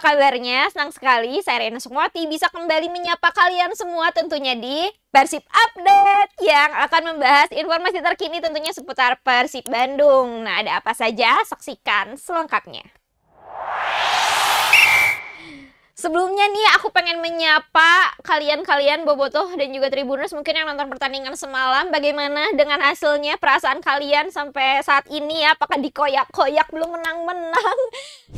kabarnya? Senang sekali saya Rena Sumwati bisa kembali menyapa kalian semua tentunya di Persib Update yang akan membahas informasi terkini tentunya seputar Persib Bandung. Nah, ada apa saja? Saksikan selengkapnya. Sebelumnya nih aku pengen menyapa kalian-kalian bobotoh dan juga tribuners mungkin yang nonton pertandingan semalam bagaimana dengan hasilnya perasaan kalian sampai saat ini ya apakah dikoyak-koyak belum menang-menang.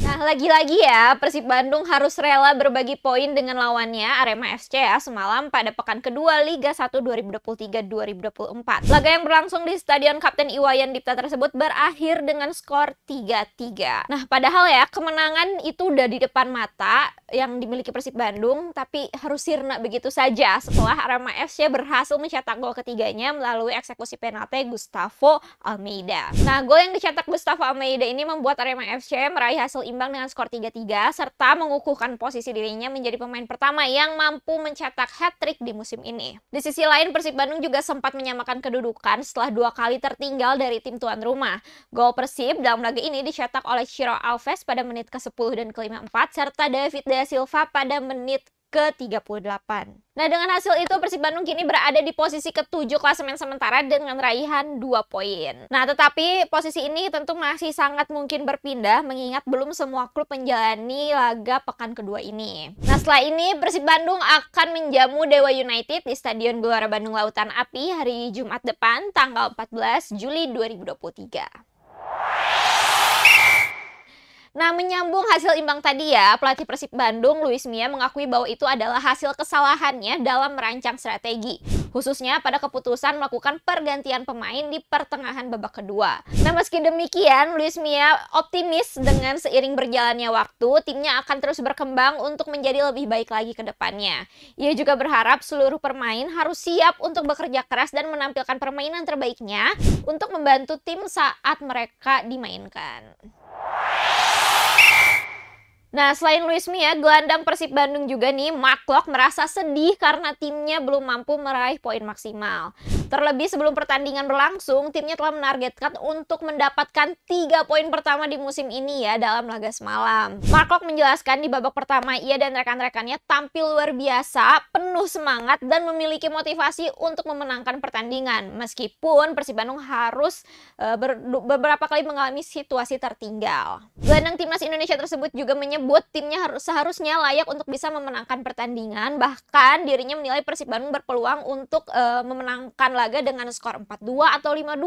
Nah, lagi-lagi ya Persib Bandung harus rela berbagi poin dengan lawannya Arema FC ya semalam pada pekan kedua Liga 1 2023-2024. Laga yang berlangsung di Stadion Kapten Iwayan Dipta tersebut berakhir dengan skor 3-3. Nah, padahal ya kemenangan itu udah di depan mata yang dimiliki Persib Bandung tapi harus sirna begitu saja setelah Arema FC berhasil mencetak gol ketiganya melalui eksekusi penalti Gustavo Almeida. Nah, gol yang dicetak Gustavo Almeida ini membuat Arema FC meraih hasil imbang dengan skor 3-3 serta mengukuhkan posisi dirinya menjadi pemain pertama yang mampu mencetak hat-trick di musim ini. Di sisi lain, Persib Bandung juga sempat menyamakan kedudukan setelah dua kali tertinggal dari tim tuan rumah. Gol Persib dalam laga ini dicetak oleh Shiro Alves pada menit ke-10 dan ke-54 serta David Da Silva pada menit ke-38. Nah, dengan hasil itu Persib Bandung kini berada di posisi ketujuh klasemen sementara dengan raihan dua poin. Nah, tetapi posisi ini tentu masih sangat mungkin berpindah mengingat belum semua klub menjalani laga pekan kedua ini. Nah, setelah ini Persib Bandung akan menjamu Dewa United di Stadion Gelora Bandung Lautan Api hari Jumat depan tanggal 14 Juli 2023. Nah, menyambung hasil imbang tadi ya, pelatih Persib Bandung, Luis Mia mengakui bahwa itu adalah hasil kesalahannya dalam merancang strategi. Khususnya pada keputusan melakukan pergantian pemain di pertengahan babak kedua. Nah, meski demikian, Luis Mia optimis dengan seiring berjalannya waktu, timnya akan terus berkembang untuk menjadi lebih baik lagi ke depannya. Ia juga berharap seluruh pemain harus siap untuk bekerja keras dan menampilkan permainan terbaiknya untuk membantu tim saat mereka dimainkan. Nah, selain Luis Mia, gelandang Persib Bandung juga nih, Maklok merasa sedih karena timnya belum mampu meraih poin maksimal. Terlebih sebelum pertandingan berlangsung, timnya telah menargetkan untuk mendapatkan 3 poin pertama di musim ini ya dalam laga semalam. Mark menjelaskan di babak pertama ia dan rekan-rekannya tampil luar biasa, penuh semangat dan memiliki motivasi untuk memenangkan pertandingan. Meskipun Persib Bandung harus e, ber beberapa kali mengalami situasi tertinggal. Gelandang timnas Indonesia tersebut juga menyebut timnya harus seharusnya layak untuk bisa memenangkan pertandingan, bahkan dirinya menilai Persib Bandung berpeluang untuk e, memenangkan laga dengan skor 4-2 atau 5-2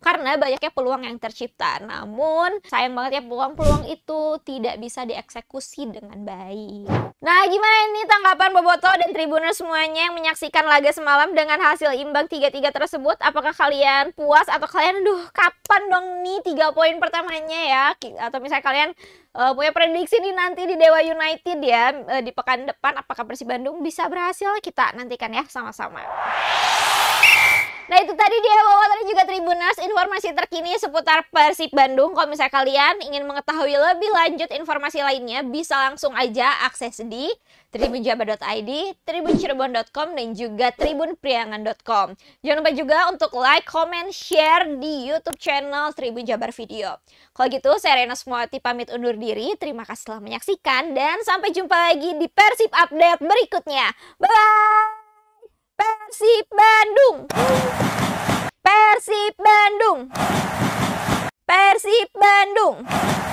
karena banyaknya peluang yang tercipta. Namun sayang banget ya peluang-peluang itu tidak bisa dieksekusi dengan baik. Nah gimana ini tanggapan Boboto dan Tribuner semuanya yang menyaksikan laga semalam dengan hasil imbang 3-3 tersebut? Apakah kalian puas atau kalian duh kapan dong nih 3 poin pertamanya ya? Atau misalnya kalian uh, punya prediksi nih nanti di Dewa United ya uh, di pekan depan apakah Persib Bandung bisa berhasil kita nantikan ya sama-sama. Nah itu tadi dia wawancara juga Tribunas informasi terkini seputar Persib Bandung. Kalau misalnya kalian ingin mengetahui lebih lanjut informasi lainnya bisa langsung aja akses di tribunjabar.id, tribuncirebon.com dan juga tribunpriangan.com. Jangan lupa juga untuk like, comment, share di YouTube channel Tribun Jabar Video. Kalau gitu, saya Rena Smoati pamit undur diri. Terima kasih telah menyaksikan dan sampai jumpa lagi di Persib Update berikutnya. Bye-bye! Persib Bandung. Persib Bandung. Persib Bandung.